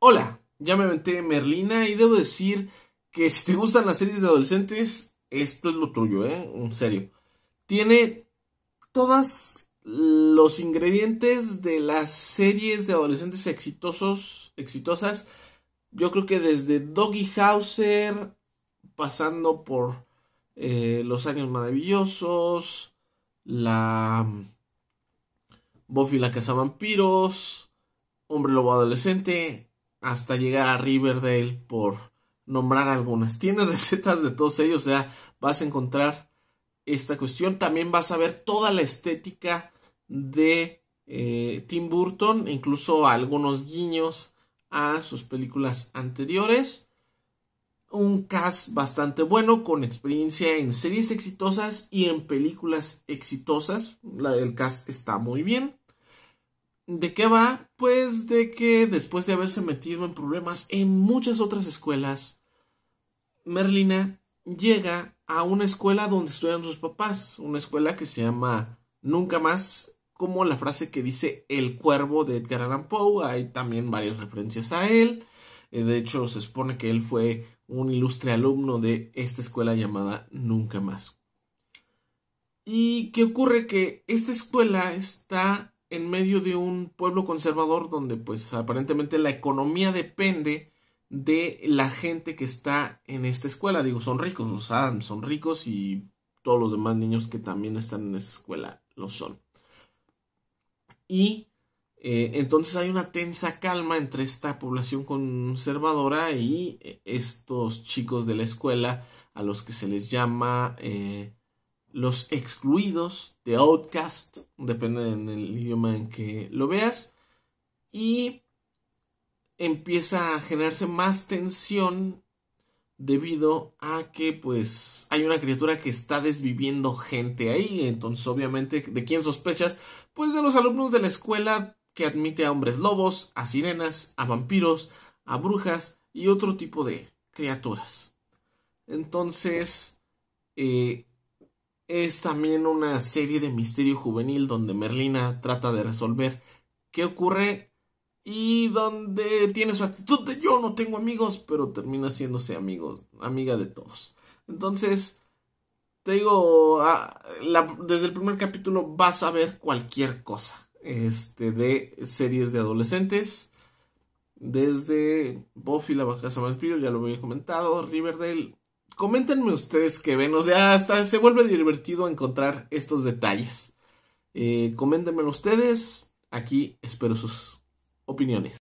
Hola, ya me aventé Merlina y debo decir que si te gustan las series de adolescentes, esto es lo tuyo, ¿eh? En serio. Tiene todos los ingredientes de las series de adolescentes exitosos, exitosas. Yo creo que desde Doggy Hauser, pasando por eh, Los Años Maravillosos, la Buffy la Casa Vampiros, Hombre Lobo Adolescente, hasta llegar a Riverdale, por nombrar algunas. Tiene recetas de todos ellos, o sea, vas a encontrar esta cuestión. También vas a ver toda la estética de eh, Tim Burton, incluso algunos guiños a sus películas anteriores. Un cast bastante bueno, con experiencia en series exitosas y en películas exitosas. el cast está muy bien. ¿De qué va? Pues de que después de haberse metido en problemas en muchas otras escuelas, Merlina llega a una escuela donde estudian sus papás, una escuela que se llama Nunca más, como la frase que dice El cuervo de Edgar Allan Poe, hay también varias referencias a él, eh, de hecho se supone que él fue un ilustre alumno de esta escuela llamada Nunca más. ¿Y qué ocurre? Que esta escuela está en medio de un pueblo conservador donde pues aparentemente la economía depende de la gente que está en esta escuela. Digo, son ricos, los Adams son ricos y todos los demás niños que también están en esa escuela lo son. Y eh, entonces hay una tensa calma entre esta población conservadora y eh, estos chicos de la escuela a los que se les llama eh, los excluidos de Outcast, depende en el idioma en que lo veas, y empieza a generarse más tensión debido a que pues hay una criatura que está desviviendo gente ahí, entonces obviamente de quién sospechas, pues de los alumnos de la escuela que admite a hombres lobos, a sirenas, a vampiros, a brujas y otro tipo de criaturas. Entonces, eh, es también una serie de misterio juvenil donde Merlina trata de resolver qué ocurre y donde tiene su actitud de yo no tengo amigos, pero termina haciéndose amigos, amiga de todos. Entonces, te digo, ah, desde el primer capítulo vas a ver cualquier cosa este, de series de adolescentes. Desde Buffy, la Baja San ya lo había comentado, Riverdale, coméntenme ustedes qué ven, o sea, hasta se vuelve divertido encontrar estos detalles. Eh, coméntenme ustedes, aquí espero sus opiniones.